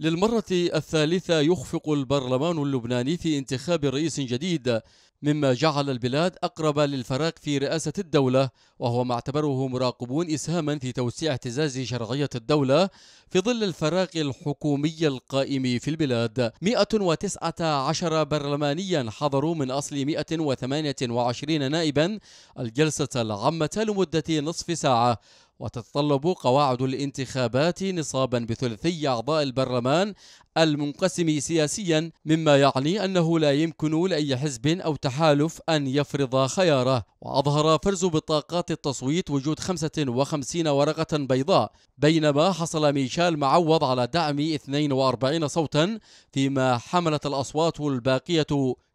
للمرة الثالثة يخفق البرلمان اللبناني في انتخاب رئيس جديد مما جعل البلاد أقرب للفراغ في رئاسة الدولة وهو ما اعتبره مراقبون إسهاما في توسيع اعتزاز شرعية الدولة في ظل الفراغ الحكومي القائم في البلاد 119 برلمانيا حضروا من أصل 128 نائبا الجلسة العامة لمدة نصف ساعة وتتطلب قواعد الانتخابات نصابا بثلثي أعضاء البرلمان المنقسم سياسيا مما يعني أنه لا يمكن لأي حزب أو تحالف أن يفرض خياره وأظهر فرز بطاقات التصويت وجود 55 ورقة بيضاء بينما حصل ميشال معوض على دعم 42 صوتا فيما حملت الأصوات الباقية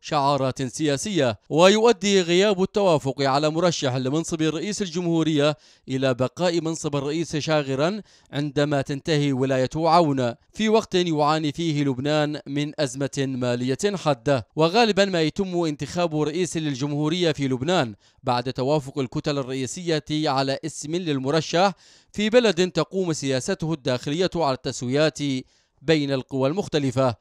شعارات سياسية ويؤدي غياب التوافق على مرشح لمنصب رئيس الجمهورية إلى بقاء منصب الرئيس شاغرا عندما تنتهي ولاية عون في وقت يعاني فيه لبنان من أزمة مالية حادة وغالبا ما يتم انتخاب رئيس للجمهورية في لبنان بعد توافق الكتل الرئيسية على اسم للمرشح في بلد تقوم سياسته الداخلية على التسويات بين القوى المختلفة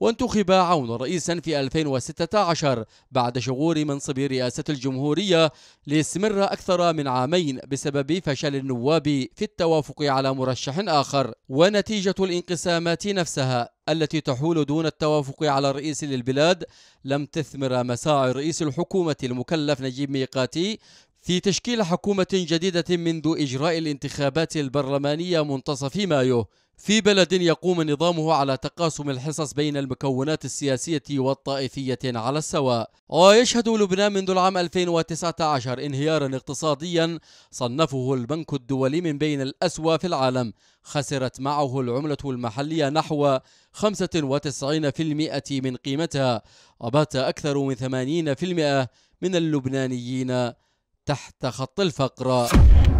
وانتخب عون رئيسا في 2016 بعد شغور منصب رئاسة الجمهورية ليستمر أكثر من عامين بسبب فشل النواب في التوافق على مرشح آخر ونتيجة الانقسامات نفسها التي تحول دون التوافق على الرئيس للبلاد لم تثمر مساعي رئيس الحكومة المكلف نجيب ميقاتي في تشكيل حكومة جديدة منذ إجراء الانتخابات البرلمانية منتصف مايو في بلد يقوم نظامه على تقاسم الحصص بين المكونات السياسية والطائفية على السواء ويشهد لبنان منذ العام 2019 انهيارا اقتصاديا صنفه البنك الدولي من بين الأسوأ في العالم خسرت معه العملة المحلية نحو 95% من قيمتها وبات أكثر من 80% من اللبنانيين تحت خط الفقر